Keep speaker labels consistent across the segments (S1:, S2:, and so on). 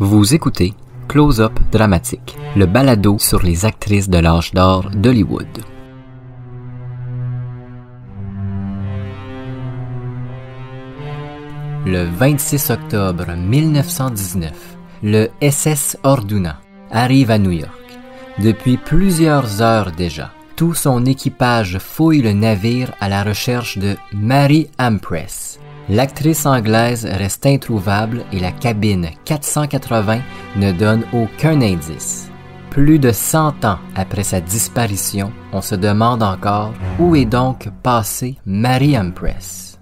S1: Vous écoutez Close-Up Dramatique, le balado sur les actrices de l'âge d'or d'Hollywood. Le 26 octobre 1919, le SS Orduna arrive à New York. Depuis plusieurs heures déjà, tout son équipage fouille le navire à la recherche de Mary Ampress, L'actrice anglaise reste introuvable et la cabine 480 ne donne aucun indice. Plus de 100 ans après sa disparition, on se demande encore où est donc passée Mary Empress.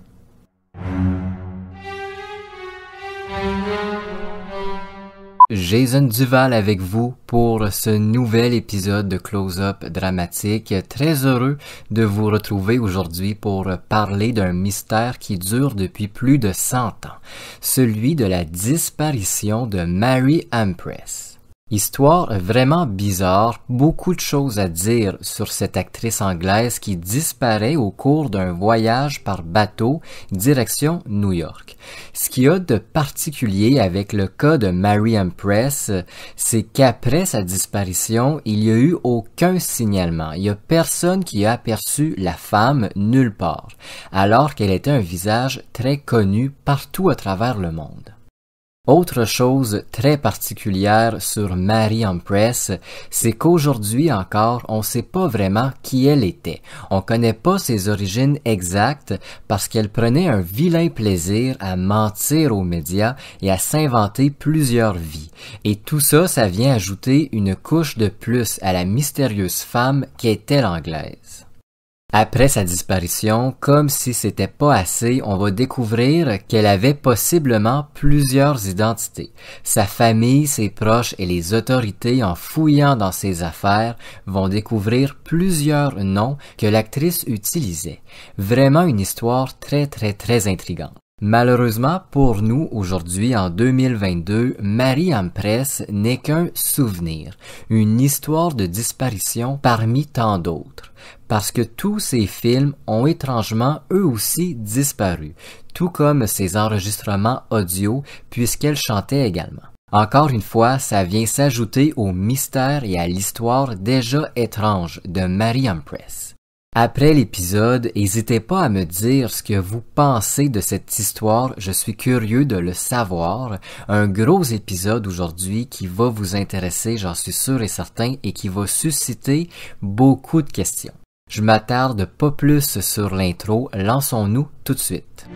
S1: Jason Duval avec vous pour ce nouvel épisode de Close-Up Dramatique. Très heureux de vous retrouver aujourd'hui pour parler d'un mystère qui dure depuis plus de 100 ans, celui de la disparition de Mary Ampress. Histoire vraiment bizarre, beaucoup de choses à dire sur cette actrice anglaise qui disparaît au cours d'un voyage par bateau direction New York. Ce qu'il y a de particulier avec le cas de Mariam Press, c'est qu'après sa disparition, il n'y a eu aucun signalement. Il n'y a personne qui a aperçu la femme nulle part, alors qu'elle était un visage très connu partout à travers le monde. Autre chose très particulière sur Mary Empress, c'est qu'aujourd'hui encore, on ne sait pas vraiment qui elle était. On ne connaît pas ses origines exactes parce qu'elle prenait un vilain plaisir à mentir aux médias et à s'inventer plusieurs vies. Et tout ça, ça vient ajouter une couche de plus à la mystérieuse femme qu'était l'anglaise. Après sa disparition, comme si c'était pas assez, on va découvrir qu'elle avait possiblement plusieurs identités. Sa famille, ses proches et les autorités, en fouillant dans ses affaires, vont découvrir plusieurs noms que l'actrice utilisait. Vraiment une histoire très très très intrigante. Malheureusement pour nous, aujourd'hui, en 2022, marie Press n'est qu'un souvenir, une histoire de disparition parmi tant d'autres, parce que tous ses films ont étrangement eux aussi disparu, tout comme ses enregistrements audio, puisqu'elle chantait également. Encore une fois, ça vient s'ajouter au mystère et à l'histoire déjà étrange de marie Press. Après l'épisode, n'hésitez pas à me dire ce que vous pensez de cette histoire, je suis curieux de le savoir. Un gros épisode aujourd'hui qui va vous intéresser, j'en suis sûr et certain, et qui va susciter beaucoup de questions. Je m'attarde pas plus sur l'intro, lançons-nous tout de suite.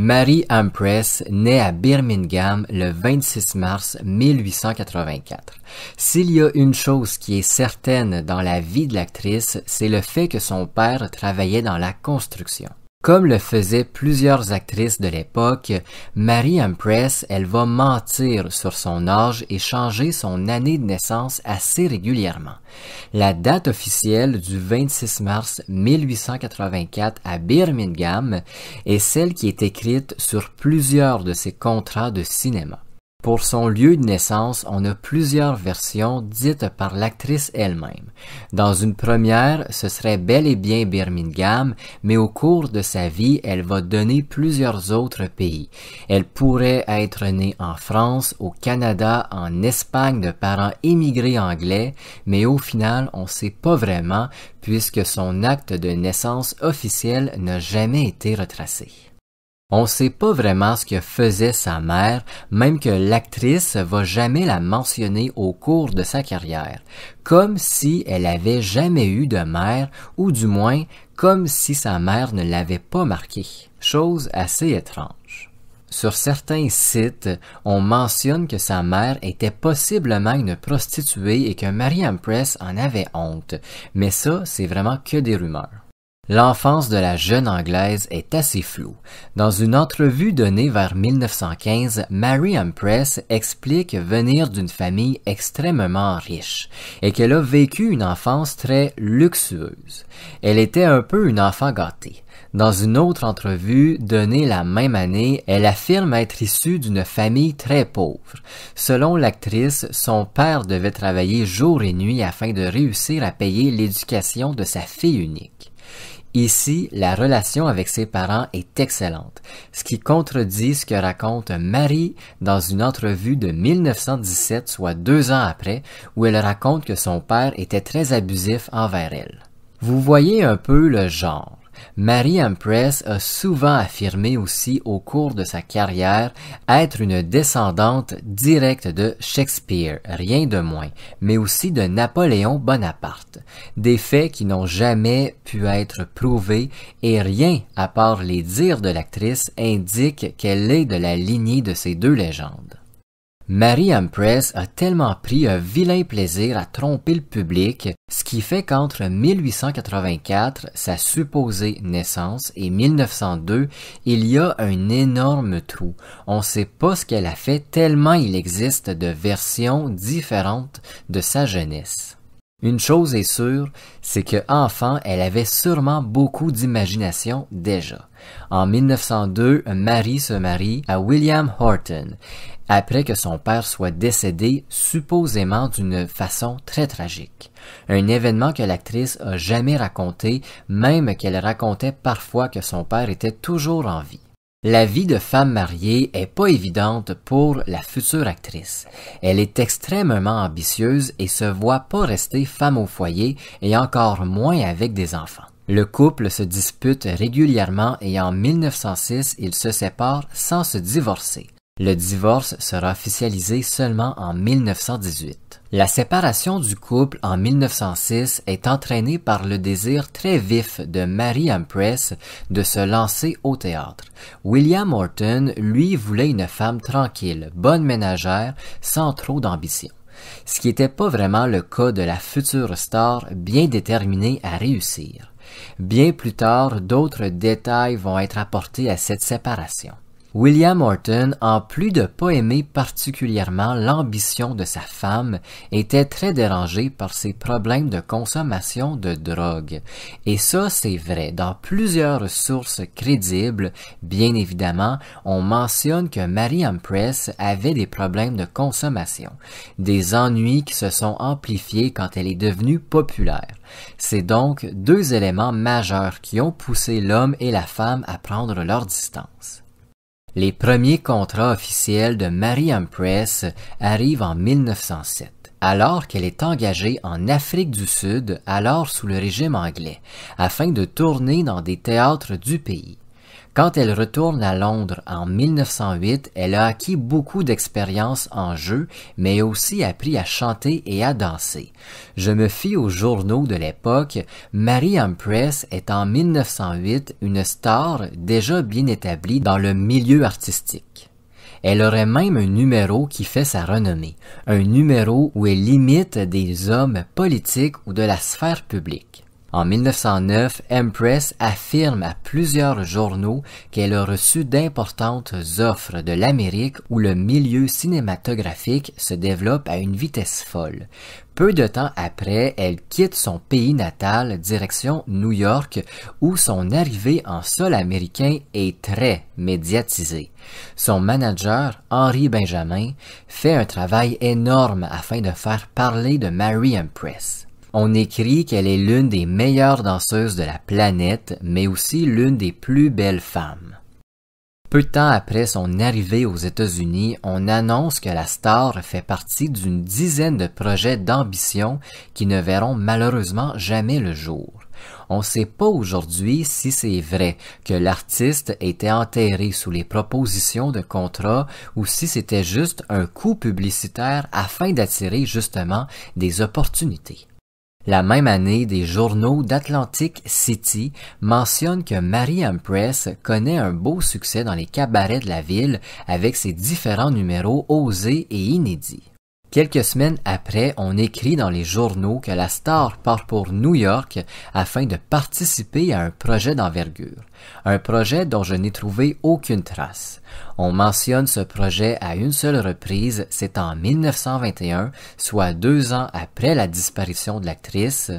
S1: Mary Ampress naît à Birmingham le 26 mars 1884. S'il y a une chose qui est certaine dans la vie de l'actrice, c'est le fait que son père travaillait dans la construction. Comme le faisaient plusieurs actrices de l'époque, Marie Press, elle va mentir sur son âge et changer son année de naissance assez régulièrement. La date officielle du 26 mars 1884 à Birmingham est celle qui est écrite sur plusieurs de ses contrats de cinéma. Pour son lieu de naissance, on a plusieurs versions dites par l'actrice elle-même. Dans une première, ce serait bel et bien Birmingham, mais au cours de sa vie, elle va donner plusieurs autres pays. Elle pourrait être née en France, au Canada, en Espagne de parents émigrés anglais, mais au final, on ne sait pas vraiment puisque son acte de naissance officiel n'a jamais été retracé. On ne sait pas vraiment ce que faisait sa mère, même que l'actrice va jamais la mentionner au cours de sa carrière, comme si elle avait jamais eu de mère, ou du moins comme si sa mère ne l'avait pas marquée. Chose assez étrange. Sur certains sites, on mentionne que sa mère était possiblement une prostituée et que Mariam Press en avait honte, mais ça, c'est vraiment que des rumeurs. L'enfance de la jeune Anglaise est assez floue. Dans une entrevue donnée vers 1915, Mary Press explique venir d'une famille extrêmement riche et qu'elle a vécu une enfance très luxueuse. Elle était un peu une enfant gâtée. Dans une autre entrevue donnée la même année, elle affirme être issue d'une famille très pauvre. Selon l'actrice, son père devait travailler jour et nuit afin de réussir à payer l'éducation de sa fille unique. Ici, la relation avec ses parents est excellente, ce qui contredit ce que raconte Marie dans une entrevue de 1917, soit deux ans après, où elle raconte que son père était très abusif envers elle. Vous voyez un peu le genre. Marie Press a souvent affirmé aussi au cours de sa carrière être une descendante directe de Shakespeare, rien de moins, mais aussi de Napoléon Bonaparte, des faits qui n'ont jamais pu être prouvés et rien, à part les dires de l'actrice, indique qu'elle est de la lignée de ces deux légendes. Mary Ampress a tellement pris un vilain plaisir à tromper le public, ce qui fait qu'entre 1884, sa supposée naissance, et 1902, il y a un énorme trou. On sait pas ce qu'elle a fait tellement il existe de versions différentes de sa jeunesse. Une chose est sûre, c'est que enfant, elle avait sûrement beaucoup d'imagination déjà. En 1902, Marie se marie à William Horton après que son père soit décédé supposément d'une façon très tragique. Un événement que l'actrice a jamais raconté, même qu'elle racontait parfois que son père était toujours en vie. La vie de femme mariée est pas évidente pour la future actrice. Elle est extrêmement ambitieuse et se voit pas rester femme au foyer et encore moins avec des enfants. Le couple se dispute régulièrement et en 1906, ils se séparent sans se divorcer. Le divorce sera officialisé seulement en 1918. La séparation du couple en 1906 est entraînée par le désir très vif de Mary Empress de se lancer au théâtre. William Orton, lui, voulait une femme tranquille, bonne ménagère, sans trop d'ambition ce qui n'était pas vraiment le cas de la future star bien déterminée à réussir. Bien plus tard, d'autres détails vont être apportés à cette séparation. William Horton, en plus de pas aimer particulièrement l'ambition de sa femme, était très dérangé par ses problèmes de consommation de drogue. Et ça, c'est vrai. Dans plusieurs sources crédibles, bien évidemment, on mentionne que Mary Press avait des problèmes de consommation, des ennuis qui se sont amplifiés quand elle est devenue populaire. C'est donc deux éléments majeurs qui ont poussé l'homme et la femme à prendre leur distance. Les premiers contrats officiels de Mary Press arrivent en 1907 alors qu'elle est engagée en Afrique du Sud, alors sous le régime anglais, afin de tourner dans des théâtres du pays. Quand elle retourne à Londres en 1908, elle a acquis beaucoup d'expérience en jeu, mais aussi appris à chanter et à danser. Je me fie aux journaux de l'époque, Mary Empress est en 1908 une star déjà bien établie dans le milieu artistique. Elle aurait même un numéro qui fait sa renommée, un numéro où elle limite des hommes politiques ou de la sphère publique. En 1909, Empress affirme à plusieurs journaux qu'elle a reçu d'importantes offres de l'Amérique où le milieu cinématographique se développe à une vitesse folle. Peu de temps après, elle quitte son pays natal direction New York où son arrivée en sol américain est très médiatisée. Son manager, Henry Benjamin, fait un travail énorme afin de faire parler de Mary Empress. On écrit qu'elle est l'une des meilleures danseuses de la planète, mais aussi l'une des plus belles femmes. Peu de temps après son arrivée aux États-Unis, on annonce que la star fait partie d'une dizaine de projets d'ambition qui ne verront malheureusement jamais le jour. On ne sait pas aujourd'hui si c'est vrai que l'artiste était enterré sous les propositions de contrat ou si c'était juste un coup publicitaire afin d'attirer justement des opportunités. La même année, des journaux d'Atlantic City mentionnent que Mary Press connaît un beau succès dans les cabarets de la ville avec ses différents numéros osés et inédits. Quelques semaines après, on écrit dans les journaux que la star part pour New York afin de participer à un projet d'envergure, un projet dont je n'ai trouvé aucune trace. On mentionne ce projet à une seule reprise, c'est en 1921, soit deux ans après la disparition de l'actrice.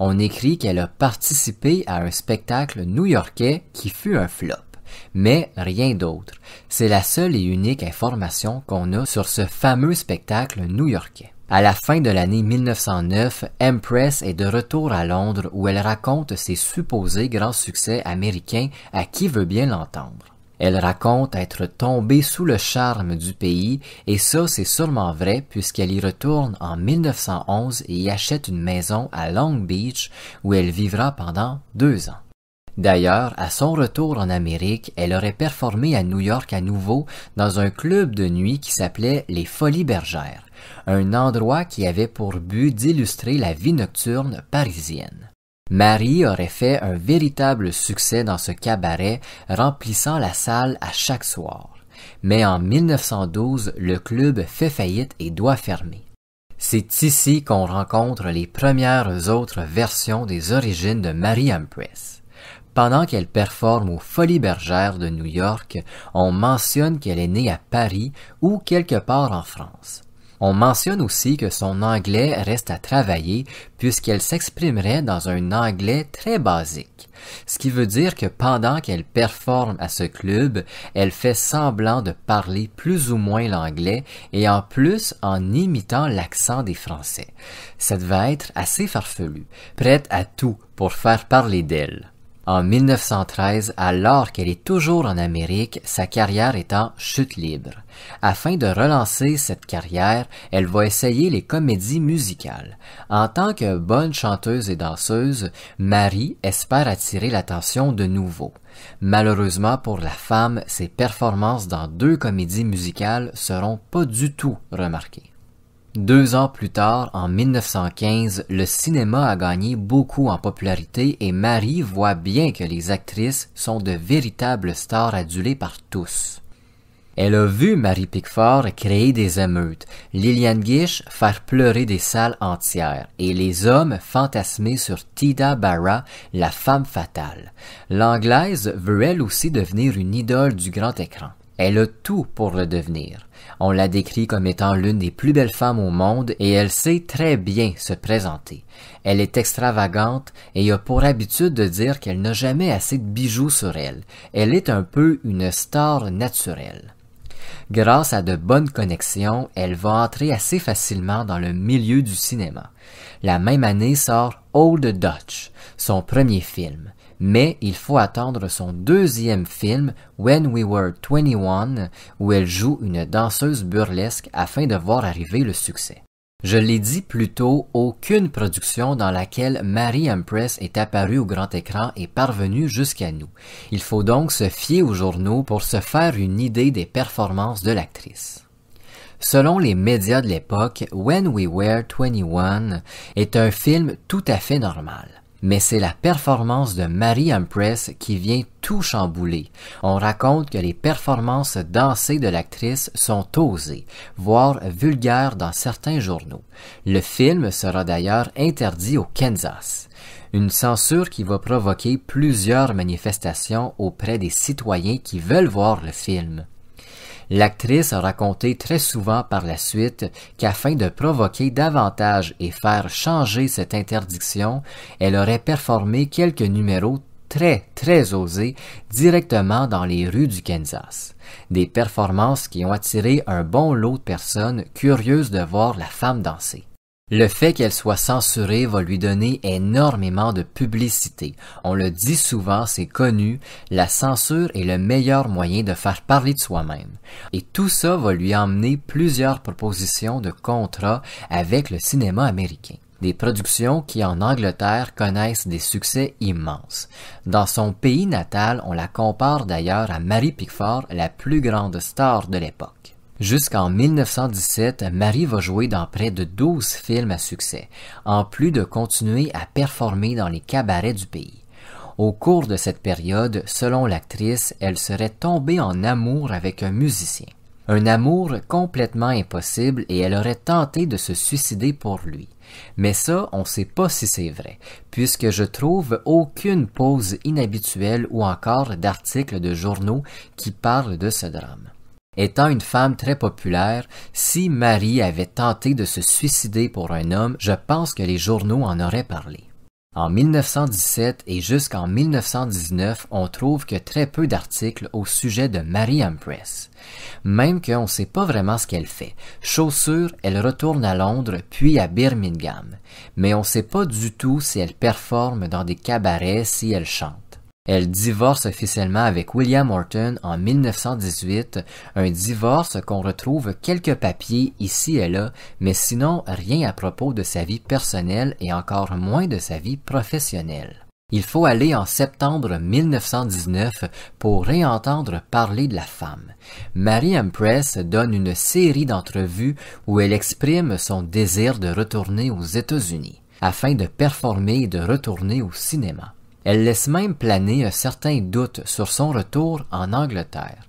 S1: On écrit qu'elle a participé à un spectacle new-yorkais qui fut un flop mais rien d'autre. C'est la seule et unique information qu'on a sur ce fameux spectacle new-yorkais. À la fin de l'année 1909, Empress est de retour à Londres où elle raconte ses supposés grands succès américains à qui veut bien l'entendre. Elle raconte être tombée sous le charme du pays, et ça c'est sûrement vrai puisqu'elle y retourne en 1911 et y achète une maison à Long Beach où elle vivra pendant deux ans. D'ailleurs, à son retour en Amérique, elle aurait performé à New York à nouveau dans un club de nuit qui s'appelait les Folies Bergères, un endroit qui avait pour but d'illustrer la vie nocturne parisienne. Marie aurait fait un véritable succès dans ce cabaret, remplissant la salle à chaque soir. Mais en 1912, le club fait faillite et doit fermer. C'est ici qu'on rencontre les premières autres versions des origines de Marie Ampress pendant qu'elle performe aux Folies Bergères de New York, on mentionne qu'elle est née à Paris ou quelque part en France. On mentionne aussi que son anglais reste à travailler puisqu'elle s'exprimerait dans un anglais très basique, ce qui veut dire que pendant qu'elle performe à ce club, elle fait semblant de parler plus ou moins l'anglais et en plus en imitant l'accent des Français. Ça va être assez farfelu, prête à tout pour faire parler d'elle en 1913 alors qu'elle est toujours en Amérique, sa carrière est en chute libre. Afin de relancer cette carrière, elle va essayer les comédies musicales. En tant que bonne chanteuse et danseuse, Marie espère attirer l'attention de nouveau. Malheureusement pour la femme, ses performances dans deux comédies musicales seront pas du tout remarquées. Deux ans plus tard, en 1915, le cinéma a gagné beaucoup en popularité et Marie voit bien que les actrices sont de véritables stars adulées par tous. Elle a vu Marie Pickford créer des émeutes, Liliane Gish faire pleurer des salles entières et les hommes fantasmer sur Tida Barra, la femme fatale. L'anglaise veut elle aussi devenir une idole du grand écran. Elle a tout pour le devenir. On la décrit comme étant l'une des plus belles femmes au monde et elle sait très bien se présenter. Elle est extravagante et a pour habitude de dire qu'elle n'a jamais assez de bijoux sur elle. Elle est un peu une star naturelle. Grâce à de bonnes connexions, elle va entrer assez facilement dans le milieu du cinéma. La même année sort Old Dutch, son premier film mais il faut attendre son deuxième film, When We Were 21, où elle joue une danseuse burlesque afin de voir arriver le succès. Je l'ai dit plus tôt, aucune production dans laquelle Mary Empress est apparue au grand écran est parvenue jusqu'à nous. Il faut donc se fier aux journaux pour se faire une idée des performances de l'actrice. Selon les médias de l'époque, When We Were 21 est un film tout à fait normal mais c'est la performance de Mary Empress qui vient tout chambouler. On raconte que les performances dansées de l'actrice sont osées, voire vulgaires dans certains journaux. Le film sera d'ailleurs interdit au Kansas. Une censure qui va provoquer plusieurs manifestations auprès des citoyens qui veulent voir le film. L'actrice a raconté très souvent par la suite qu'afin de provoquer davantage et faire changer cette interdiction, elle aurait performé quelques numéros très très osés directement dans les rues du Kansas. Des performances qui ont attiré un bon lot de personnes curieuses de voir la femme danser. Le fait qu'elle soit censurée va lui donner énormément de publicité. On le dit souvent, c'est connu, la censure est le meilleur moyen de faire parler de soi-même. Et tout ça va lui emmener plusieurs propositions de contrats avec le cinéma américain des productions qui en Angleterre connaissent des succès immenses. Dans son pays natal, on la compare d'ailleurs à Mary Pickford, la plus grande star de l'époque. Jusqu'en 1917, Marie va jouer dans près de 12 films à succès, en plus de continuer à performer dans les cabarets du pays. Au cours de cette période, selon l'actrice, elle serait tombée en amour avec un musicien. Un amour complètement impossible et elle aurait tenté de se suicider pour lui. Mais ça, on ne sait pas si c'est vrai, puisque je trouve aucune pause inhabituelle ou encore d'articles de journaux qui parlent de ce drame. Étant une femme très populaire, si Marie avait tenté de se suicider pour un homme, je pense que les journaux en auraient parlé. En 1917 et jusqu'en 1919, on trouve que très peu d'articles au sujet de Marie Press. Même qu'on ne sait pas vraiment ce qu'elle fait. Chaussure, elle retourne à Londres puis à Birmingham. Mais on ne sait pas du tout si elle performe dans des cabarets, si elle chante. Elle divorce officiellement avec William Orton en 1918, un divorce qu'on retrouve quelques papiers ici et là, mais sinon rien à propos de sa vie personnelle et encore moins de sa vie professionnelle. Il faut aller en septembre 1919 pour réentendre parler de la femme. Mary Press donne une série d'entrevues où elle exprime son désir de retourner aux États-Unis afin de performer et de retourner au cinéma. Elle laisse même planer un certain doute sur son retour en Angleterre.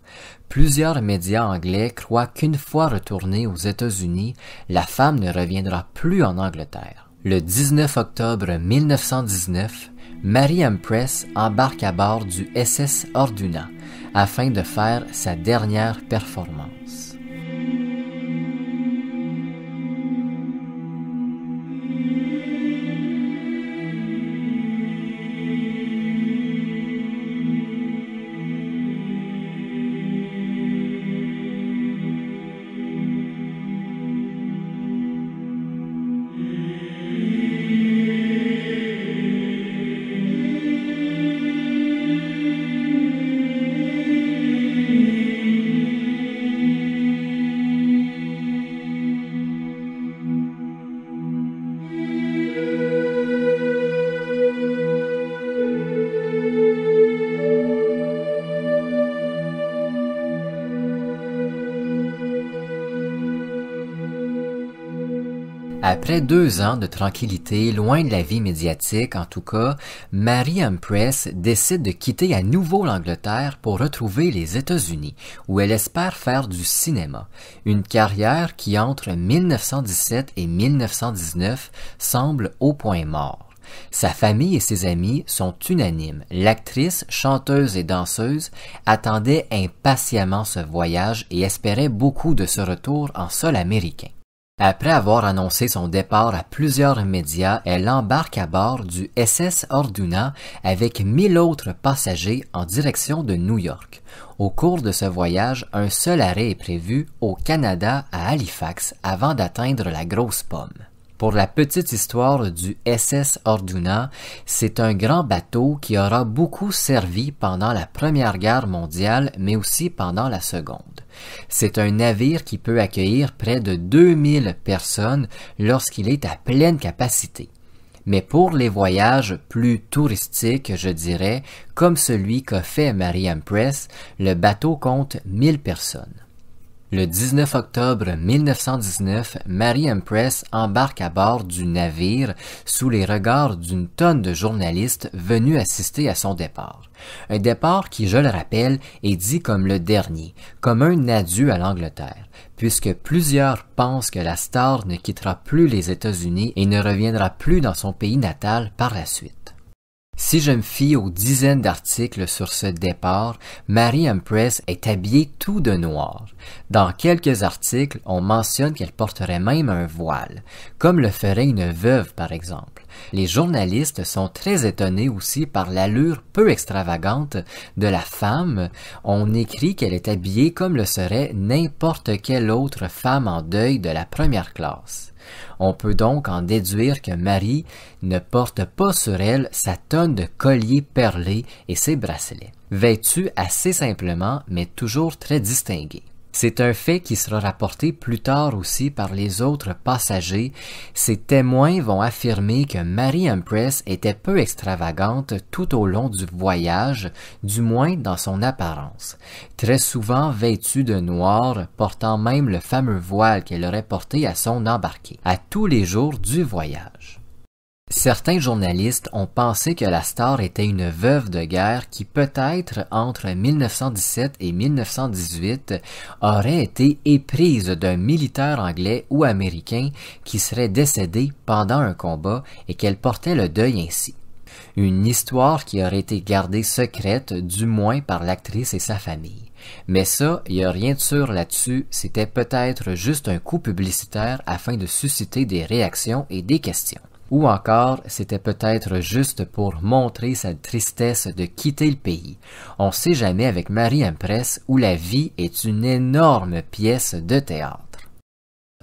S1: Plusieurs médias anglais croient qu'une fois retournée aux États-Unis, la femme ne reviendra plus en Angleterre. Le 19 octobre 1919, Mary Empress embarque à bord du SS Orduna afin de faire sa dernière performance. Après deux ans de tranquillité, loin de la vie médiatique en tout cas, Mary Press décide de quitter à nouveau l'Angleterre pour retrouver les États-Unis, où elle espère faire du cinéma, une carrière qui entre 1917 et 1919 semble au point mort. Sa famille et ses amis sont unanimes. L'actrice, chanteuse et danseuse attendait impatiemment ce voyage et espérait beaucoup de ce retour en sol américain. Après avoir annoncé son départ à plusieurs médias, elle embarque à bord du SS Orduna avec 1000 autres passagers en direction de New York. Au cours de ce voyage, un seul arrêt est prévu au Canada à Halifax avant d'atteindre la grosse pomme. Pour la petite histoire du SS Orduna, c'est un grand bateau qui aura beaucoup servi pendant la Première Guerre mondiale, mais aussi pendant la Seconde. C'est un navire qui peut accueillir près de 2000 personnes lorsqu'il est à pleine capacité. Mais pour les voyages plus touristiques, je dirais, comme celui qu'a fait Marie Press, le bateau compte 1000 personnes. Le 19 octobre 1919, Mary Empress embarque à bord du navire sous les regards d'une tonne de journalistes venus assister à son départ. Un départ qui, je le rappelle, est dit comme le dernier, comme un adieu à l'Angleterre, puisque plusieurs pensent que la star ne quittera plus les États-Unis et ne reviendra plus dans son pays natal par la suite. Si je me fie aux dizaines d'articles sur ce départ, Marie Empress est habillée tout de noir. Dans quelques articles, on mentionne qu'elle porterait même un voile, comme le ferait une veuve par exemple. Les journalistes sont très étonnés aussi par l'allure peu extravagante de la femme. On écrit qu'elle est habillée comme le serait n'importe quelle autre femme en deuil de la première classe. On peut donc en déduire que Marie ne porte pas sur elle sa tonne de collier perlés et ses bracelets, vêtue assez simplement mais toujours très distinguée. C'est un fait qui sera rapporté plus tard aussi par les autres passagers. Ces témoins vont affirmer que Mary Empress était peu extravagante tout au long du voyage, du moins dans son apparence. Très souvent vêtue de noir, portant même le fameux voile qu'elle aurait porté à son embarqué, à tous les jours du voyage. Certains journalistes ont pensé que la star était une veuve de guerre qui peut-être entre 1917 et 1918 aurait été éprise d'un militaire anglais ou américain qui serait décédé pendant un combat et qu'elle portait le deuil ainsi. Une histoire qui aurait été gardée secrète, du moins par l'actrice et sa famille. Mais ça, il n'y a rien de sûr là-dessus, c'était peut-être juste un coup publicitaire afin de susciter des réactions et des questions ou encore c'était peut-être juste pour montrer sa tristesse de quitter le pays. On sait jamais avec Marie Impress où la vie est une énorme pièce de théâtre.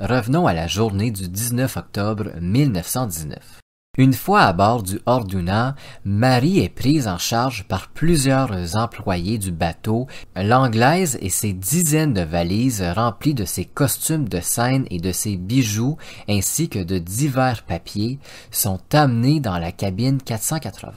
S1: Revenons à la journée du 19 octobre 1919. Une fois à bord du Orduna, Marie est prise en charge par plusieurs employés du bateau. L'Anglaise et ses dizaines de valises remplies de ses costumes de scène et de ses bijoux, ainsi que de divers papiers, sont amenés dans la cabine 480.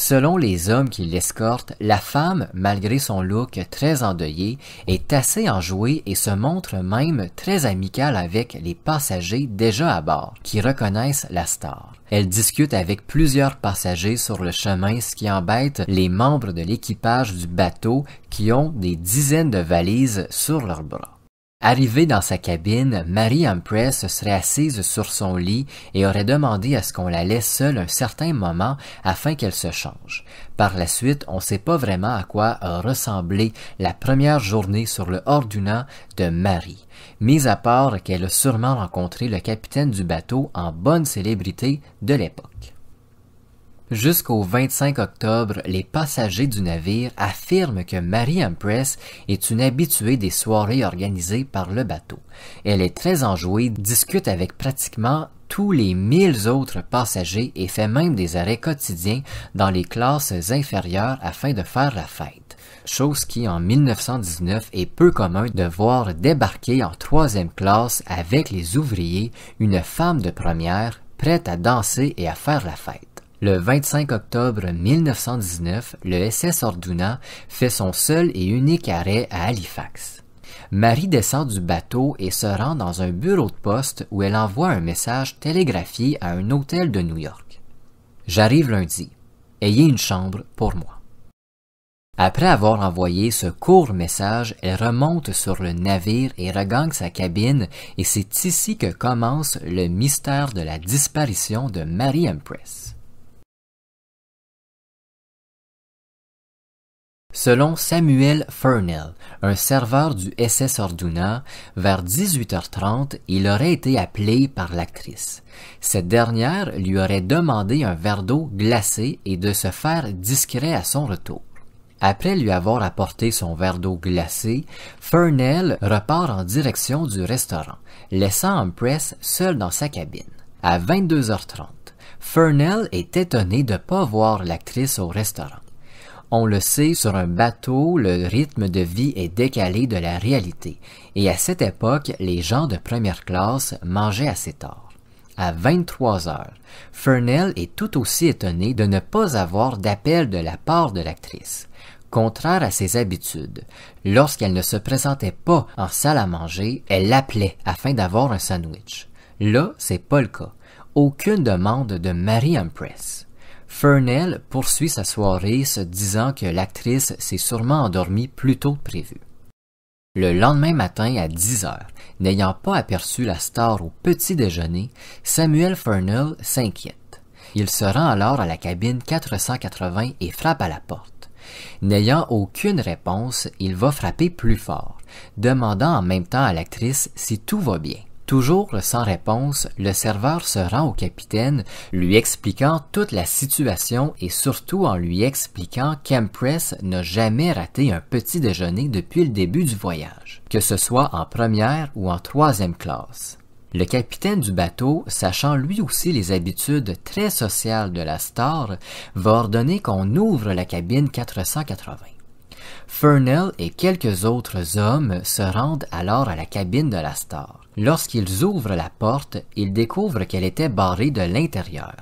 S1: Selon les hommes qui l'escortent, la femme, malgré son look très endeuillé, est assez enjouée et se montre même très amicale avec les passagers déjà à bord, qui reconnaissent la star. Elle discute avec plusieurs passagers sur le chemin, ce qui embête les membres de l'équipage du bateau qui ont des dizaines de valises sur leurs bras. Arrivée dans sa cabine, Marie Ampress serait assise sur son lit et aurait demandé à ce qu'on la laisse seule un certain moment afin qu'elle se change. Par la suite, on ne sait pas vraiment à quoi a ressemblé la première journée sur le Orduna de Marie, mis à part qu'elle a sûrement rencontré le capitaine du bateau en bonne célébrité de l'époque. Jusqu'au 25 octobre, les passagers du navire affirment que Marie Empress est une habituée des soirées organisées par le bateau. Elle est très enjouée, discute avec pratiquement tous les mille autres passagers et fait même des arrêts quotidiens dans les classes inférieures afin de faire la fête. Chose qui, en 1919, est peu commun de voir débarquer en troisième classe avec les ouvriers une femme de première prête à danser et à faire la fête. Le 25 octobre 1919, le SS Orduna fait son seul et unique arrêt à Halifax. Marie descend du bateau et se rend dans un bureau de poste où elle envoie un message télégraphié à un hôtel de New York. J'arrive lundi. Ayez une chambre pour moi. Après avoir envoyé ce court message, elle remonte sur le navire et regagne sa cabine et c'est ici que commence le mystère de la disparition de Marie Empress. Selon Samuel Furnell, un serveur du SS Orduna, vers 18h30, il aurait été appelé par l'actrice. Cette dernière lui aurait demandé un verre d'eau glacée et de se faire discret à son retour. Après lui avoir apporté son verre d'eau glacée, Furnell repart en direction du restaurant, laissant Empress seul dans sa cabine. À 22h30, Furnell est étonné de ne pas voir l'actrice au restaurant. On le sait, sur un bateau, le rythme de vie est décalé de la réalité, et à cette époque, les gens de première classe mangeaient assez tard. À 23 heures, Furnell est tout aussi étonné de ne pas avoir d'appel de la part de l'actrice. Contraire à ses habitudes, lorsqu'elle ne se présentait pas en salle à manger, elle l'appelait afin d'avoir un sandwich. Là, c'est pas le cas. Aucune demande de Mary Empress. Fernell poursuit sa soirée se disant que l'actrice s'est sûrement endormie plus tôt que prévu. Le lendemain matin à 10 heures, n'ayant pas aperçu la star au petit déjeuner, Samuel Fernell s'inquiète. Il se rend alors à la cabine 480 et frappe à la porte. N'ayant aucune réponse, il va frapper plus fort, demandant en même temps à l'actrice si tout va bien. Toujours sans réponse, le serveur se rend au capitaine, lui expliquant toute la situation et surtout en lui expliquant qu'Empress n'a jamais raté un petit déjeuner depuis le début du voyage, que ce soit en première ou en troisième classe. Le capitaine du bateau, sachant lui aussi les habitudes très sociales de la star, va ordonner qu'on ouvre la cabine 480. Furnell et quelques autres hommes se rendent alors à la cabine de la star. Lorsqu'ils ouvrent la porte, ils découvrent qu'elle était barrée de l'intérieur.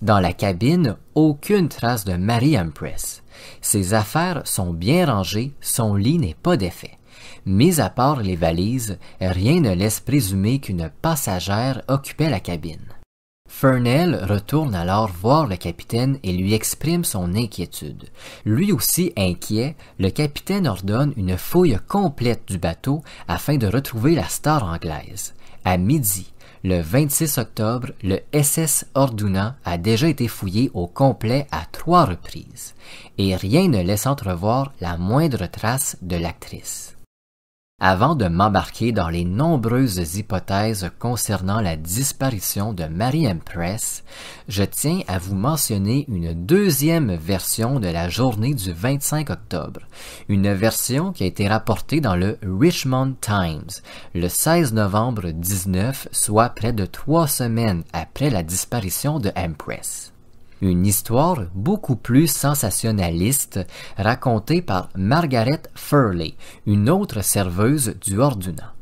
S1: Dans la cabine, aucune trace de Mary Empress. Ses affaires sont bien rangées, son lit n'est pas défait. Mis à part les valises, rien ne laisse présumer qu'une passagère occupait la cabine. Fernell retourne alors voir le capitaine et lui exprime son inquiétude. Lui aussi inquiet, le capitaine ordonne une fouille complète du bateau afin de retrouver la star anglaise. À midi, le 26 octobre, le SS Orduna a déjà été fouillé au complet à trois reprises, et rien ne laisse entrevoir la moindre trace de l'actrice avant de m'embarquer dans les nombreuses hypothèses concernant la disparition de Mary Empress, je tiens à vous mentionner une deuxième version de la journée du 25 octobre, une version qui a été rapportée dans le Richmond Times le 16 novembre 19, soit près de trois semaines après la disparition de Empress. Une histoire beaucoup plus sensationnaliste racontée par Margaret Furley, une autre serveuse du Ordunat.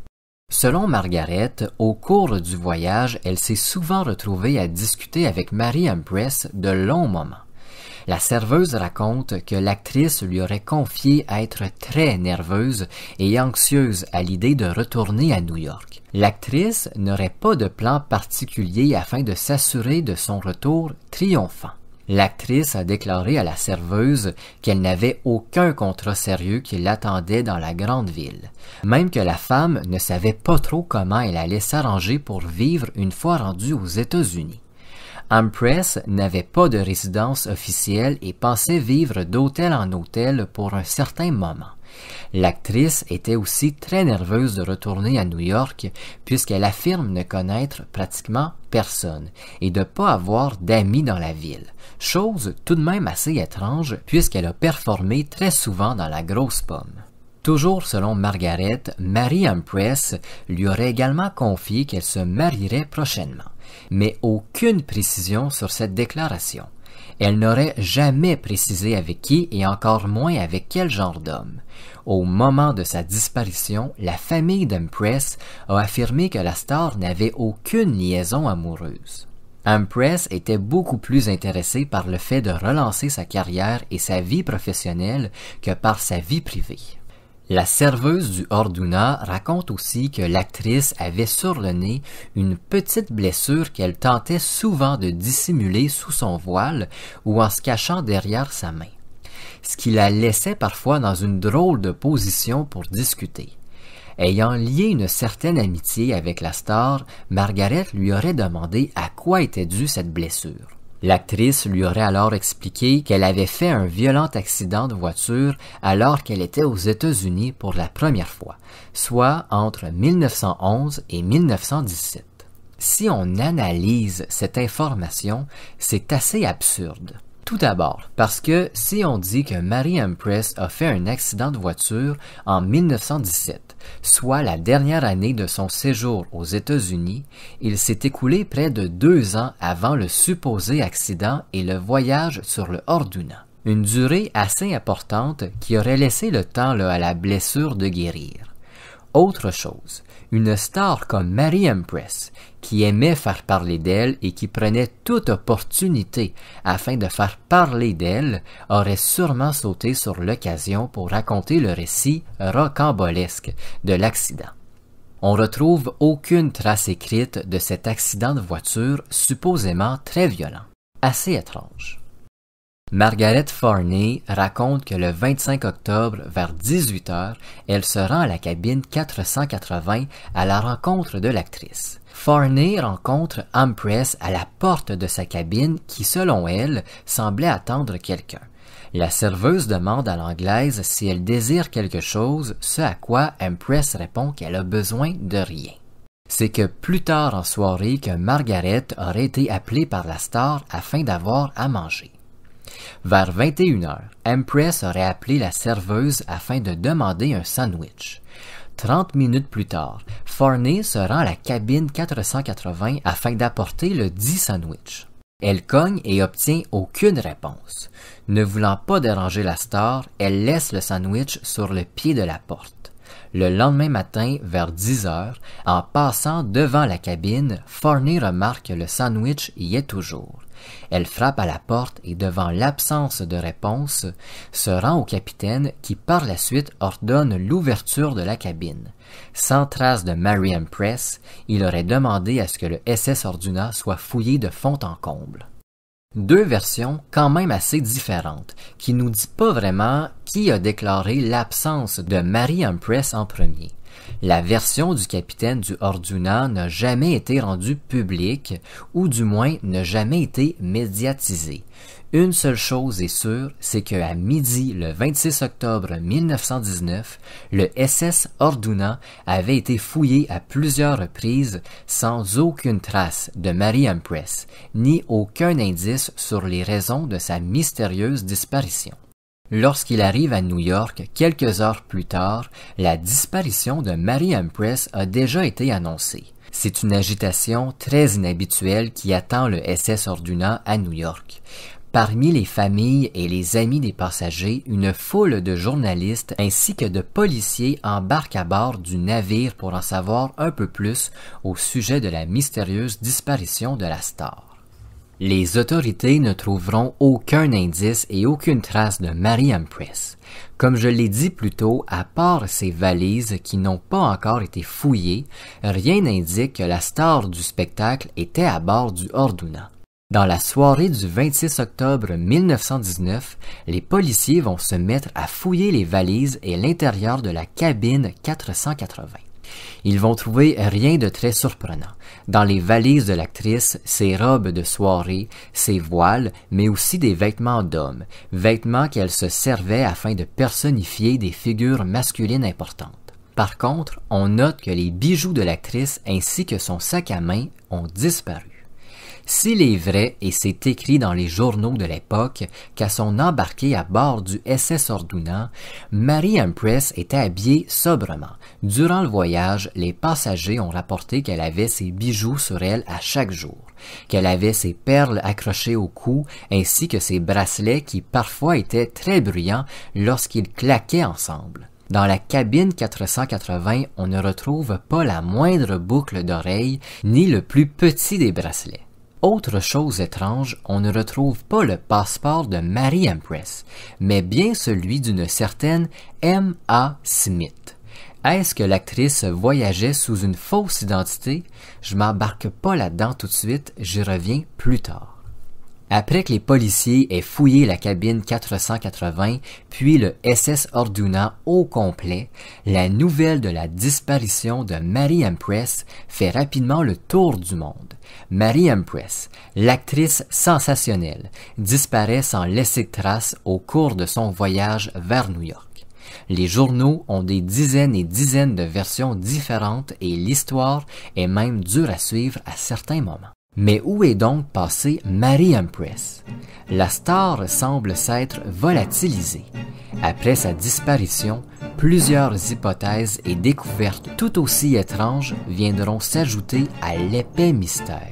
S1: Selon Margaret, au cours du voyage, elle s'est souvent retrouvée à discuter avec Marie Empress de longs moments. La serveuse raconte que l'actrice lui aurait confié être très nerveuse et anxieuse à l'idée de retourner à New York. L'actrice n'aurait pas de plan particulier afin de s'assurer de son retour triomphant. L'actrice a déclaré à la serveuse qu'elle n'avait aucun contrat sérieux qui l'attendait dans la grande ville, même que la femme ne savait pas trop comment elle allait s'arranger pour vivre une fois rendue aux États-Unis. Ampress n'avait pas de résidence officielle et pensait vivre d'hôtel en hôtel pour un certain moment. L'actrice était aussi très nerveuse de retourner à New York puisqu'elle affirme ne connaître pratiquement personne et de ne pas avoir d'amis dans la ville, chose tout de même assez étrange puisqu'elle a performé très souvent dans la grosse pomme. Toujours selon Margaret, Mary Ampress lui aurait également confié qu'elle se marierait prochainement mais aucune précision sur cette déclaration. Elle n'aurait jamais précisé avec qui et encore moins avec quel genre d'homme. Au moment de sa disparition, la famille d'Empress a affirmé que la star n'avait aucune liaison amoureuse. Empress était beaucoup plus intéressée par le fait de relancer sa carrière et sa vie professionnelle que par sa vie privée. La serveuse du Orduna raconte aussi que l'actrice avait sur le nez une petite blessure qu'elle tentait souvent de dissimuler sous son voile ou en se cachant derrière sa main, ce qui la laissait parfois dans une drôle de position pour discuter. Ayant lié une certaine amitié avec la star, Margaret lui aurait demandé à quoi était due cette blessure. L'actrice lui aurait alors expliqué qu'elle avait fait un violent accident de voiture alors qu'elle était aux États-Unis pour la première fois, soit entre 1911 et 1917. Si on analyse cette information, c'est assez absurde. Tout d'abord, parce que si on dit que Mary Empress a fait un accident de voiture en 1917, soit la dernière année de son séjour aux États-Unis, il s'est écoulé près de deux ans avant le supposé accident et le voyage sur le Orduna. Une durée assez importante qui aurait laissé le temps à la blessure de guérir. Autre chose, une star comme Mary Empress, qui aimait faire parler d'elle et qui prenait toute opportunité afin de faire parler d'elle, aurait sûrement sauté sur l'occasion pour raconter le récit rocambolesque de l'accident. On retrouve aucune trace écrite de cet accident de voiture supposément très violent. Assez étrange. Margaret Forney raconte que le 25 octobre, vers 18 heures, elle se rend à la cabine 480 à la rencontre de l'actrice. Farney rencontre Ampress à la porte de sa cabine qui, selon elle, semblait attendre quelqu'un. La serveuse demande à l'anglaise si elle désire quelque chose, ce à quoi Empress répond qu'elle a besoin de rien. C'est que plus tard en soirée que Margaret aurait été appelée par la star afin d'avoir à manger. Vers 21 h Empress aurait appelé la serveuse afin de demander un sandwich. 30 minutes plus tard, Forney se rend à la cabine 480 afin d'apporter le 10 sandwich. Elle cogne et obtient aucune réponse. Ne voulant pas déranger la star, elle laisse le sandwich sur le pied de la porte. Le lendemain matin, vers 10 heures, en passant devant la cabine, Forney remarque que le sandwich y est toujours. Elle frappe à la porte et devant l'absence de réponse, se rend au capitaine qui par la suite ordonne l'ouverture de la cabine. Sans trace de Mary Press, il aurait demandé à ce que le SS Orduna soit fouillé de fond en comble. Deux versions quand même assez différentes, qui nous dit pas vraiment qui a déclaré l'absence de Mary Press » en premier. La version du capitaine du Orduna n'a jamais été rendue publique, ou du moins n'a jamais été médiatisée. Une seule chose est sûre, c'est qu'à midi le 26 octobre 1919, le SS Orduna avait été fouillé à plusieurs reprises sans aucune trace de Marie Empress, ni aucun indice sur les raisons de sa mystérieuse disparition. Lorsqu'il arrive à New York, quelques heures plus tard, la disparition de Mary Empress a déjà été annoncée. C'est une agitation très inhabituelle qui attend le SS Orduna à New York. Parmi les familles et les amis des passagers, une foule de journalistes ainsi que de policiers embarquent à bord du navire pour en savoir un peu plus au sujet de la mystérieuse disparition de la star. Les autorités ne trouveront aucun indice et aucune trace de Mary Empress. Comme je l'ai dit plus tôt, à part ces valises qui n'ont pas encore été fouillées, rien n'indique que la star du spectacle était à bord du Orduna. Dans la soirée du 26 octobre 1919, les policiers vont se mettre à fouiller les valises et l'intérieur de la cabine 480. Ils vont trouver rien de très surprenant. Dans les valises de l'actrice, ses robes de soirée, ses voiles, mais aussi des vêtements d'hommes, vêtements qu'elle se servait afin de personnifier des figures masculines importantes. Par contre, on note que les bijoux de l'actrice ainsi que son sac à main ont disparu. S'il est vrai, et c'est écrit dans les journaux de l'époque, qu'à son embarqué à bord du SS Orduna, Marie Empress était habillée sobrement. Durant le voyage, les passagers ont rapporté qu'elle avait ses bijoux sur elle à chaque jour, qu'elle avait ses perles accrochées au cou, ainsi que ses bracelets qui parfois étaient très bruyants lorsqu'ils claquaient ensemble. Dans la cabine 480, on ne retrouve pas la moindre boucle d'oreille, ni le plus petit des bracelets. Autre chose étrange, on ne retrouve pas le passeport de Mary Empress, mais bien celui d'une certaine M.A. Smith. Est-ce que l'actrice voyageait sous une fausse identité? Je m'embarque pas là-dedans tout de suite, j'y reviens plus tard. Après que les policiers aient fouillé la cabine 480 puis le SS Orduna au complet, la nouvelle de la disparition de Mary Empress fait rapidement le tour du monde. Mary Empress, l'actrice sensationnelle, disparaît sans laisser de trace au cours de son voyage vers New York. Les journaux ont des dizaines et dizaines de versions différentes et l'histoire est même dure à suivre à certains moments. Mais où est donc passée Marie Empress? La star semble s'être volatilisée. Après sa disparition, plusieurs hypothèses et découvertes tout aussi étranges viendront s'ajouter à l'épais mystère.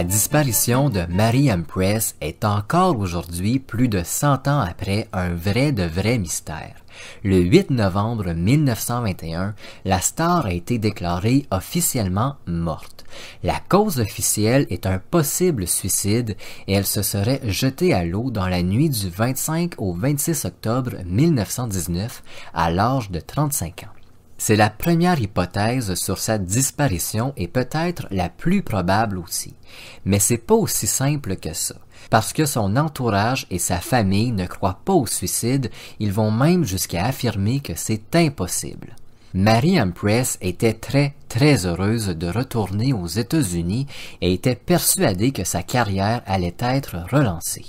S1: La disparition de Mary Press est encore aujourd'hui, plus de 100 ans après, un vrai de vrai mystère. Le 8 novembre 1921, la star a été déclarée officiellement morte. La cause officielle est un possible suicide et elle se serait jetée à l'eau dans la nuit du 25 au 26 octobre 1919 à l'âge de 35 ans. C'est la première hypothèse sur sa disparition et peut-être la plus probable aussi. Mais c'est pas aussi simple que ça. Parce que son entourage et sa famille ne croient pas au suicide, ils vont même jusqu'à affirmer que c'est impossible. Mary Empress était très très heureuse de retourner aux États-Unis et était persuadée que sa carrière allait être relancée.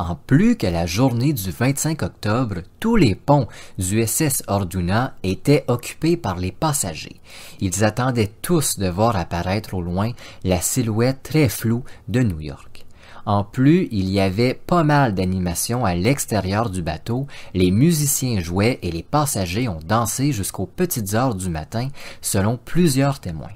S1: En plus que la journée du 25 octobre, tous les ponts du SS Orduna étaient occupés par les passagers. Ils attendaient tous de voir apparaître au loin la silhouette très floue de New York. En plus, il y avait pas mal d'animation à l'extérieur du bateau, les musiciens jouaient et les passagers ont dansé jusqu'aux petites heures du matin, selon plusieurs témoins.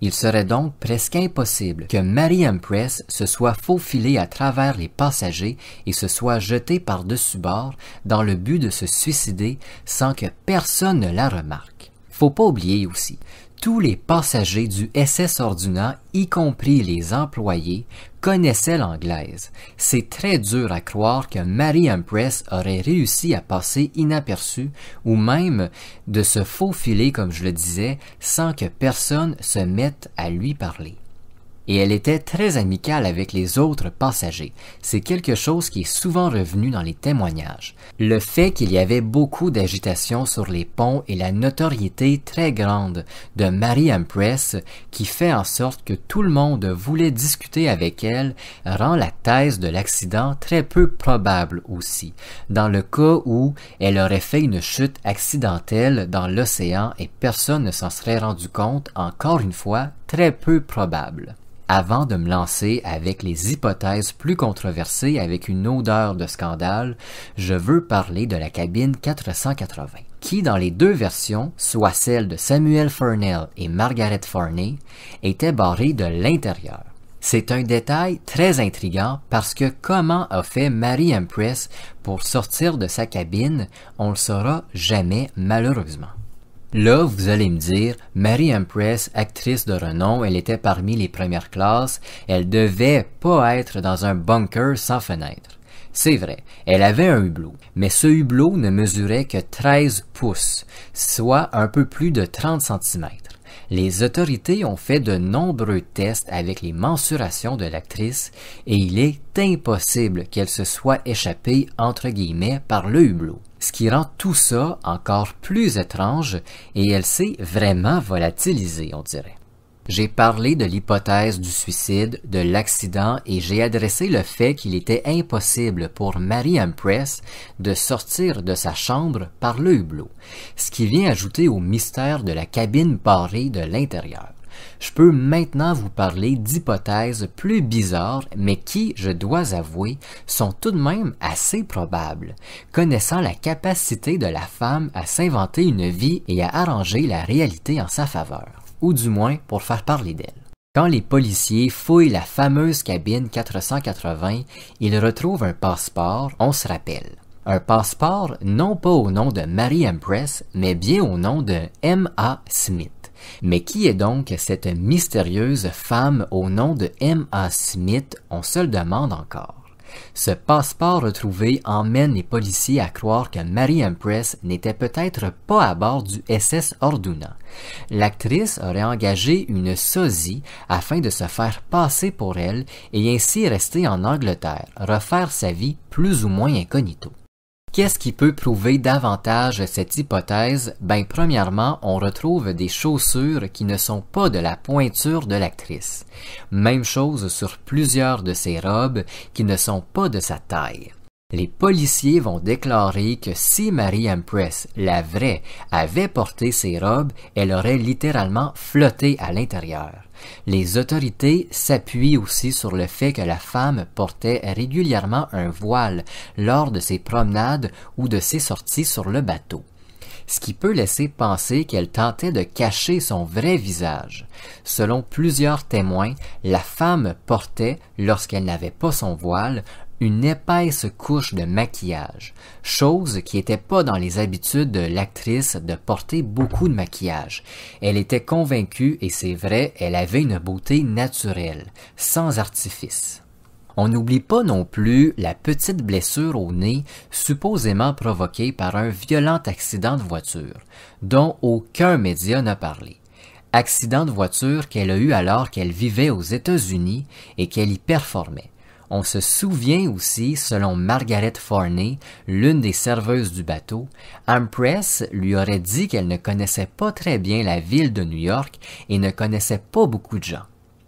S1: Il serait donc presque impossible que Mary Empress se soit faufilée à travers les passagers et se soit jetée par-dessus bord dans le but de se suicider sans que personne ne la remarque. Faut pas oublier aussi tous les passagers du SS Ordina, y compris les employés, connaissaient l'anglaise. C'est très dur à croire que Mary Empress aurait réussi à passer inaperçu ou même de se faufiler, comme je le disais, sans que personne se mette à lui parler et elle était très amicale avec les autres passagers. C'est quelque chose qui est souvent revenu dans les témoignages. Le fait qu'il y avait beaucoup d'agitation sur les ponts et la notoriété très grande de Mary Empress qui fait en sorte que tout le monde voulait discuter avec elle rend la thèse de l'accident très peu probable aussi, dans le cas où elle aurait fait une chute accidentelle dans l'océan et personne ne s'en serait rendu compte, encore une fois, très peu probable avant de me lancer avec les hypothèses plus controversées avec une odeur de scandale, je veux parler de la cabine 480, qui dans les deux versions, soit celle de Samuel Furnell et Margaret Farney, était barrée de l'intérieur. C'est un détail très intrigant parce que comment a fait Mary Empress pour sortir de sa cabine, on le saura jamais malheureusement. Là, vous allez me dire, Mary Empress, actrice de renom, elle était parmi les premières classes, elle devait pas être dans un bunker sans fenêtre. C'est vrai, elle avait un hublot, mais ce hublot ne mesurait que 13 pouces, soit un peu plus de 30 cm. Les autorités ont fait de nombreux tests avec les mensurations de l'actrice et il est impossible qu'elle se soit échappée entre guillemets par le hublot ce qui rend tout ça encore plus étrange et elle s'est vraiment volatilisée, on dirait. J'ai parlé de l'hypothèse du suicide, de l'accident et j'ai adressé le fait qu'il était impossible pour Mary Empress de sortir de sa chambre par le hublot, ce qui vient ajouter au mystère de la cabine barrée de l'intérieur je peux maintenant vous parler d'hypothèses plus bizarres, mais qui, je dois avouer, sont tout de même assez probables, connaissant la capacité de la femme à s'inventer une vie et à arranger la réalité en sa faveur, ou du moins pour faire parler d'elle. Quand les policiers fouillent la fameuse cabine 480, ils retrouvent un passeport, on se rappelle. Un passeport non pas au nom de Mary Empress, mais bien au nom de M.A. Smith. Mais qui est donc cette mystérieuse femme au nom de M.A. Smith, on se le demande encore. Ce passeport retrouvé emmène les policiers à croire que Mary Empress n'était peut-être pas à bord du SS Orduna. L'actrice aurait engagé une sosie afin de se faire passer pour elle et ainsi rester en Angleterre, refaire sa vie plus ou moins incognito. Qu'est-ce qui peut prouver davantage cette hypothèse Ben premièrement, on retrouve des chaussures qui ne sont pas de la pointure de l'actrice. Même chose sur plusieurs de ses robes qui ne sont pas de sa taille. Les policiers vont déclarer que si Marie Empress, la vraie, avait porté ses robes, elle aurait littéralement flotté à l'intérieur. Les autorités s'appuient aussi sur le fait que la femme portait régulièrement un voile lors de ses promenades ou de ses sorties sur le bateau ce qui peut laisser penser qu'elle tentait de cacher son vrai visage. Selon plusieurs témoins, la femme portait, lorsqu'elle n'avait pas son voile, une épaisse couche de maquillage, chose qui n'était pas dans les habitudes de l'actrice de porter beaucoup de maquillage. Elle était convaincue, et c'est vrai, elle avait une beauté naturelle, sans artifice. On n'oublie pas non plus la petite blessure au nez supposément provoquée par un violent accident de voiture, dont aucun média n'a parlé accident de voiture qu'elle a eu alors qu'elle vivait aux États-Unis et qu'elle y performait. On se souvient aussi, selon Margaret Forney, l'une des serveuses du bateau, Empress lui aurait dit qu'elle ne connaissait pas très bien la ville de New York et ne connaissait pas beaucoup de gens.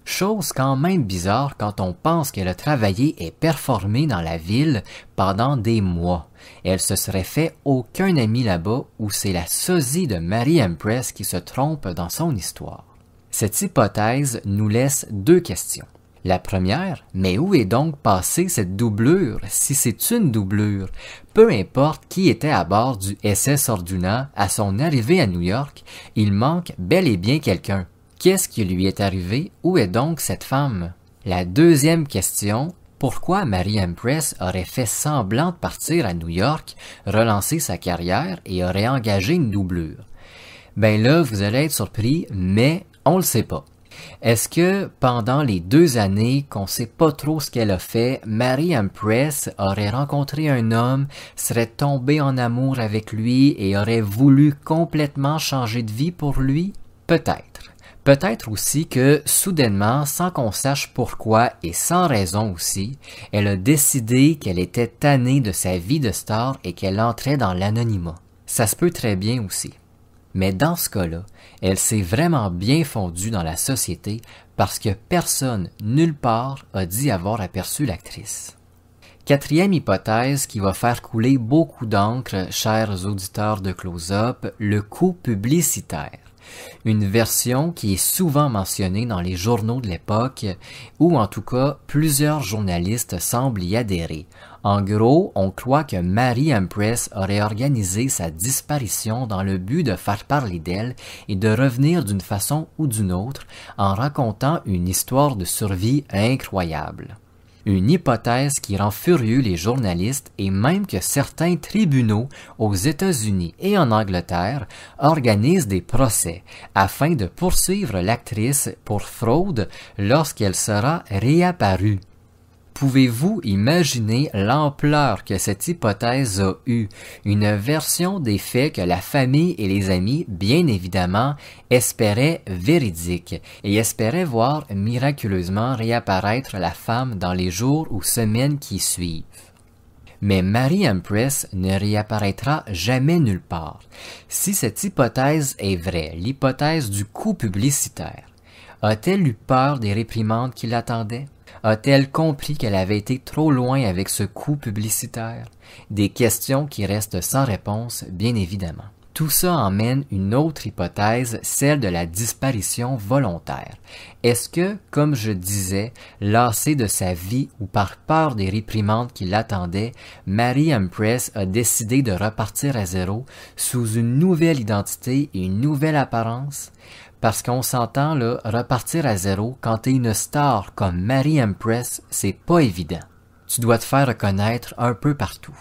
S1: Chose quand même bizarre quand on pense qu'elle a travaillé et performé dans la ville pendant des mois. Elle se serait fait aucun ami là-bas ou c'est la sosie de Mary Empress qui se trompe dans son histoire. Cette hypothèse nous laisse deux questions. La première, mais où est donc passée cette doublure, si c'est une doublure? Peu importe qui était à bord du SS Orduna, à son arrivée à New York, il manque bel et bien quelqu'un. Qu'est-ce qui lui est arrivé? Où est donc cette femme? La deuxième question, pourquoi Marie Empress aurait fait semblant de partir à New York, relancer sa carrière et aurait engagé une doublure? Ben là, vous allez être surpris, mais on le sait pas. Est-ce que pendant les deux années qu'on sait pas trop ce qu'elle a fait, Mary Press aurait rencontré un homme, serait tombée en amour avec lui et aurait voulu complètement changer de vie pour lui? Peut-être. Peut-être aussi que, soudainement, sans qu'on sache pourquoi et sans raison aussi, elle a décidé qu'elle était tannée de sa vie de star et qu'elle entrait dans l'anonymat. Ça se peut très bien aussi. Mais dans ce cas-là, elle s'est vraiment bien fondue dans la société parce que personne, nulle part, a dit avoir aperçu l'actrice. Quatrième hypothèse qui va faire couler beaucoup d'encre, chers auditeurs de Close-Up, le coût publicitaire une version qui est souvent mentionnée dans les journaux de l'époque, ou en tout cas plusieurs journalistes semblent y adhérer, en gros, on croit que Mary Empress aurait organisé sa disparition dans le but de faire parler d'elle et de revenir d'une façon ou d'une autre en racontant une histoire de survie incroyable. Une hypothèse qui rend furieux les journalistes et même que certains tribunaux aux États-Unis et en Angleterre organisent des procès afin de poursuivre l'actrice pour fraude lorsqu'elle sera réapparue. Pouvez-vous imaginer l'ampleur que cette hypothèse a eue, une version des faits que la famille et les amis, bien évidemment, espéraient véridique et espéraient voir miraculeusement réapparaître la femme dans les jours ou semaines qui suivent mais Mary Empress ne réapparaîtra jamais nulle part. Si cette hypothèse est vraie, l'hypothèse du coup publicitaire, a-t-elle eu peur des réprimandes qui l'attendaient? a-t-elle compris qu'elle avait été trop loin avec ce coup publicitaire Des questions qui restent sans réponse, bien évidemment. Tout ça emmène une autre hypothèse, celle de la disparition volontaire. Est-ce que, comme je disais, lassée de sa vie ou par peur des réprimandes qui l'attendaient, Mary Empress a décidé de repartir à zéro sous une nouvelle identité et une nouvelle apparence? Parce qu'on s'entend, là, repartir à zéro quand t'es une star comme Mary Empress, c'est pas évident. Tu dois te faire reconnaître un peu partout.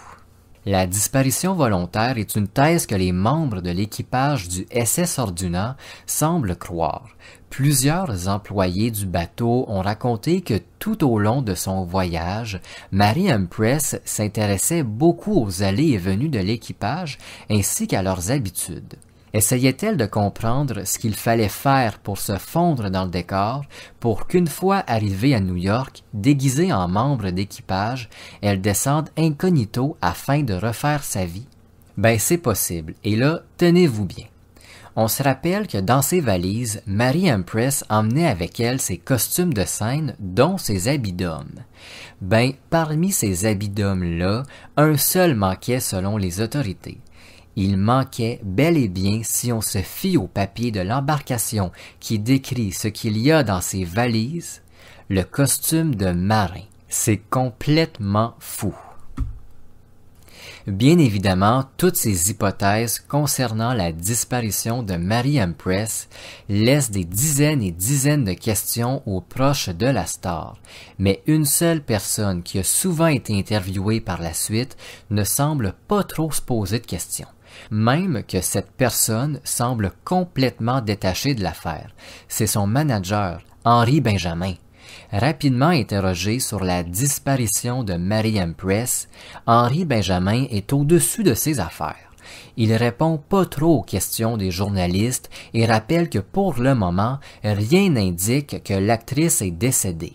S1: La disparition volontaire est une thèse que les membres de l'équipage du SS Orduna semblent croire. Plusieurs employés du bateau ont raconté que tout au long de son voyage, Marie Empress s'intéressait beaucoup aux allées et venues de l'équipage ainsi qu'à leurs habitudes essayait-elle de comprendre ce qu'il fallait faire pour se fondre dans le décor, pour qu'une fois arrivée à New York, déguisée en membre d'équipage, elle descende incognito afin de refaire sa vie? Ben c'est possible, et là, tenez-vous bien. On se rappelle que dans ses valises, Marie Empress emmenait avec elle ses costumes de scène, dont ses habits d'homme. Ben, parmi ces habits d'homme-là, un seul manquait selon les autorités. Il manquait bel et bien, si on se fie au papier de l'embarcation qui décrit ce qu'il y a dans ses valises, le costume de marin. C'est complètement fou. Bien évidemment, toutes ces hypothèses concernant la disparition de Mary Empress laissent des dizaines et dizaines de questions aux proches de la star, mais une seule personne qui a souvent été interviewée par la suite ne semble pas trop se poser de questions même que cette personne semble complètement détachée de l'affaire. C'est son manager, Henri Benjamin. Rapidement interrogé sur la disparition de Mary Press, Henri Benjamin est au-dessus de ses affaires. Il répond pas trop aux questions des journalistes et rappelle que pour le moment, rien n'indique que l'actrice est décédée.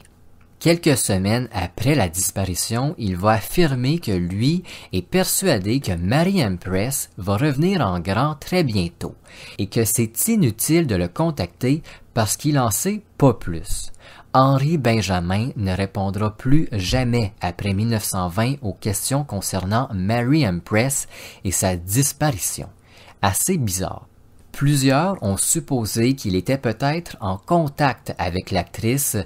S1: Quelques semaines après la disparition, il va affirmer que lui est persuadé que Mary Empress va revenir en grand très bientôt et que c'est inutile de le contacter parce qu'il en sait pas plus. Henri Benjamin ne répondra plus jamais après 1920 aux questions concernant Mary Empress et sa disparition. Assez bizarre. Plusieurs ont supposé qu'il était peut-être en contact avec l'actrice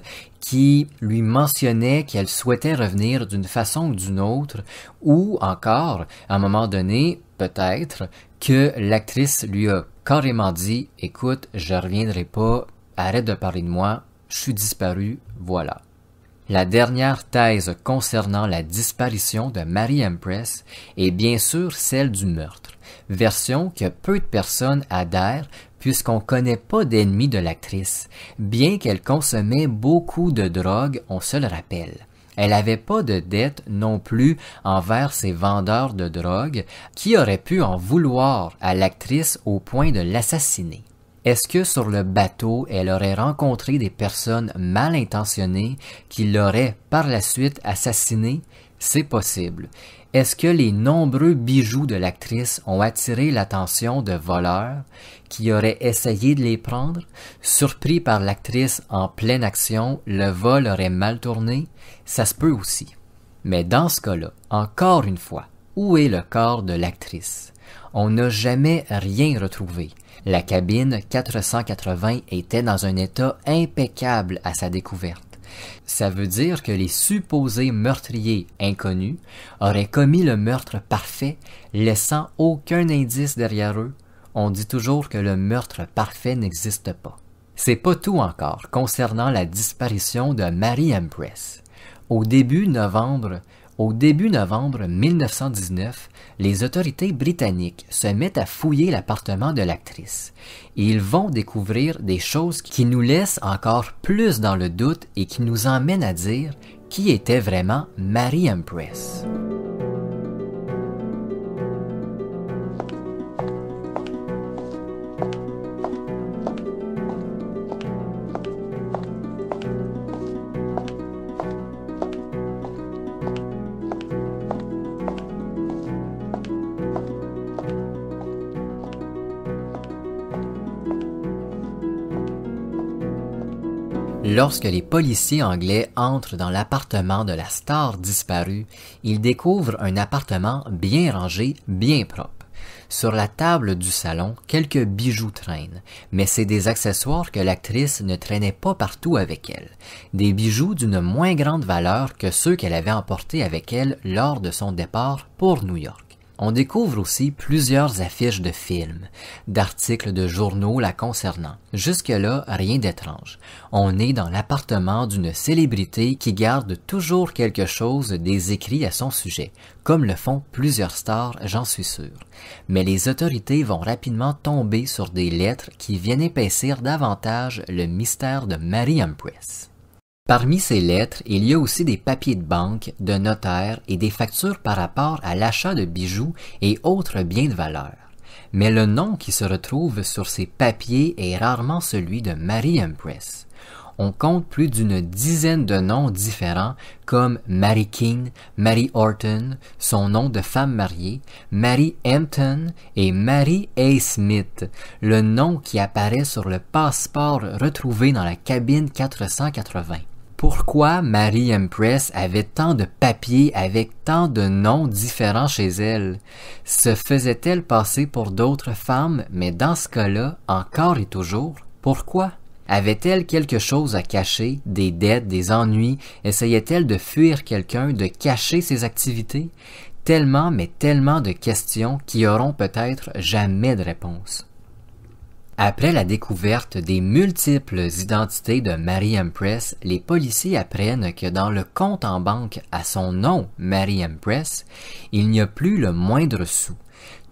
S1: qui lui mentionnait qu'elle souhaitait revenir d'une façon ou d'une autre, ou encore, à un moment donné, peut-être, que l'actrice lui a carrément dit Écoute, je reviendrai pas, arrête de parler de moi, je suis disparu, voilà. La dernière thèse concernant la disparition de Marie Empress est bien sûr celle du meurtre, version que peu de personnes adhèrent puisqu'on ne connaît pas d'ennemis de l'actrice, bien qu'elle consommait beaucoup de drogue, on se le rappelle. Elle n'avait pas de dette non plus envers ses vendeurs de drogue, qui auraient pu en vouloir à l'actrice au point de l'assassiner. Est-ce que sur le bateau, elle aurait rencontré des personnes mal intentionnées qui l'auraient par la suite assassinée? C'est possible. Est-ce que les nombreux bijoux de l'actrice ont attiré l'attention de voleurs qui auraient essayé de les prendre? Surpris par l'actrice en pleine action, le vol aurait mal tourné? Ça se peut aussi. Mais dans ce cas-là, encore une fois, où est le corps de l'actrice? On n'a jamais rien retrouvé. La cabine 480 était dans un état impeccable à sa découverte. Ça veut dire que les supposés meurtriers inconnus auraient commis le meurtre parfait, laissant aucun indice derrière eux. On dit toujours que le meurtre parfait n'existe pas. C'est pas tout encore concernant la disparition de Mary Empress. Au début novembre, au début novembre 1919, les autorités britanniques se mettent à fouiller l'appartement de l'actrice. Ils vont découvrir des choses qui nous laissent encore plus dans le doute et qui nous emmènent à dire qui était vraiment Mary Empress. Lorsque les policiers anglais entrent dans l'appartement de la star disparue, ils découvrent un appartement bien rangé, bien propre. Sur la table du salon, quelques bijoux traînent, mais c'est des accessoires que l'actrice ne traînait pas partout avec elle, des bijoux d'une moins grande valeur que ceux qu'elle avait emportés avec elle lors de son départ pour New York. On découvre aussi plusieurs affiches de films, d'articles de journaux la concernant. Jusque-là, rien d'étrange. On est dans l'appartement d'une célébrité qui garde toujours quelque chose des écrits à son sujet, comme le font plusieurs stars, j'en suis sûr. Mais les autorités vont rapidement tomber sur des lettres qui viennent épaissir davantage le mystère de Mary Empress. Parmi ces lettres, il y a aussi des papiers de banque, de notaire et des factures par rapport à l'achat de bijoux et autres biens de valeur. Mais le nom qui se retrouve sur ces papiers est rarement celui de Mary Empress. On compte plus d'une dizaine de noms différents comme Mary King, Mary Orton, son nom de femme mariée, Mary Hampton et Mary A. Smith, le nom qui apparaît sur le passeport retrouvé dans la cabine 480 pourquoi Marie Empress avait tant de papiers avec tant de noms différents chez elle. Se faisait-elle passer pour d'autres femmes, mais dans ce cas-là, encore et toujours, pourquoi? Avait-elle quelque chose à cacher, des dettes, des ennuis? Essayait-elle de fuir quelqu'un, de cacher ses activités? Tellement, mais tellement de questions qui auront peut-être jamais de réponse. Après la découverte des multiples identités de Mary Empress, les policiers apprennent que dans le compte en banque à son nom, Mary Empress, il n'y a plus le moindre sou.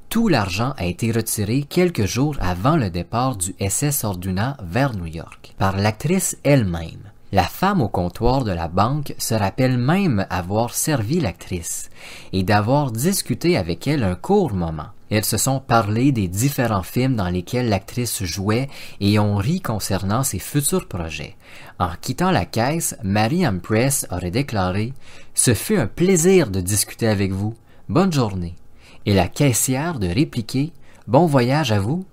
S1: Tout l'argent a été retiré quelques jours avant le départ du SS Orduna vers New York par l'actrice elle-même. La femme au comptoir de la banque se rappelle même avoir servi l'actrice et d'avoir discuté avec elle un court moment. Elles se sont parlé des différents films dans lesquels l'actrice jouait et ont ri concernant ses futurs projets. En quittant la caisse, Mary Press aurait déclaré Ce fut un plaisir de discuter avec vous. Bonne journée. Et la caissière de répliquer Bon voyage à vous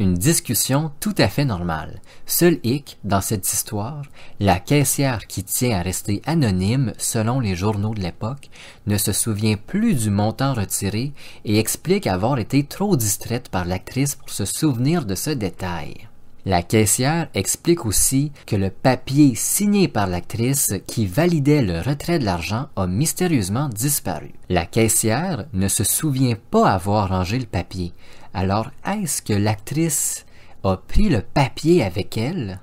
S1: une discussion tout à fait normale. Seul hic, dans cette histoire, la caissière qui tient à rester anonyme selon les journaux de l'époque ne se souvient plus du montant retiré et explique avoir été trop distraite par l'actrice pour se souvenir de ce détail. La caissière explique aussi que le papier signé par l'actrice qui validait le retrait de l'argent a mystérieusement disparu. La caissière ne se souvient pas avoir rangé le papier, alors, est-ce que l'actrice a pris le papier avec elle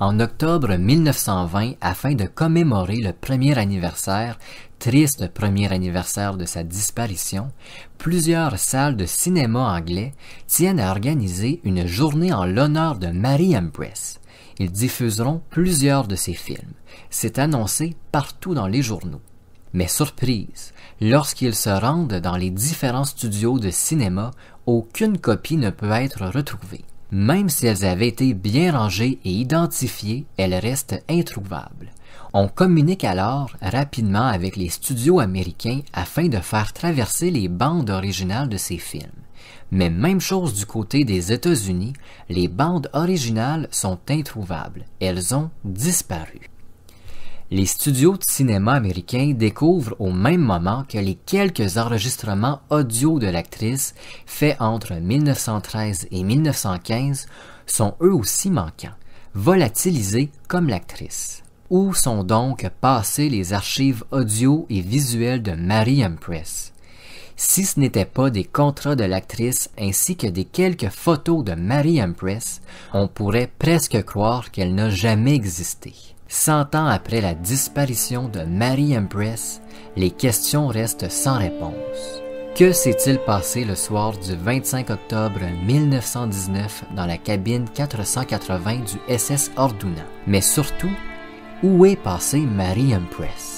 S1: en octobre 1920 afin de commémorer le premier anniversaire, triste premier anniversaire de sa disparition, plusieurs salles de cinéma anglais tiennent à organiser une journée en l'honneur de Mary Empress. Ils diffuseront plusieurs de ses films. C'est annoncé partout dans les journaux. Mais surprise, lorsqu'ils se rendent dans les différents studios de cinéma aucune copie ne peut être retrouvée. Même si elles avaient été bien rangées et identifiées, elles restent introuvables. On communique alors rapidement avec les studios américains afin de faire traverser les bandes originales de ces films. Mais même chose du côté des États-Unis, les bandes originales sont introuvables, elles ont disparu les studios de cinéma américains découvrent au même moment que les quelques enregistrements audio de l'actrice faits entre 1913 et 1915 sont eux aussi manquants, volatilisés comme l'actrice. Où sont donc passées les archives audio et visuelles de Mary Empress? Si ce n'était pas des contrats de l'actrice ainsi que des quelques photos de Mary Empress, on pourrait presque croire qu'elle n'a jamais existé. Cent ans après la disparition de Mary Empress, les questions restent sans réponse. Que s'est-il passé le soir du 25 octobre 1919 dans la cabine 480 du SS Orduna? Mais surtout, où est passée Mary Empress?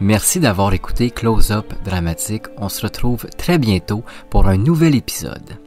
S1: Merci d'avoir écouté Close Up Dramatique. On se retrouve très bientôt pour un nouvel épisode.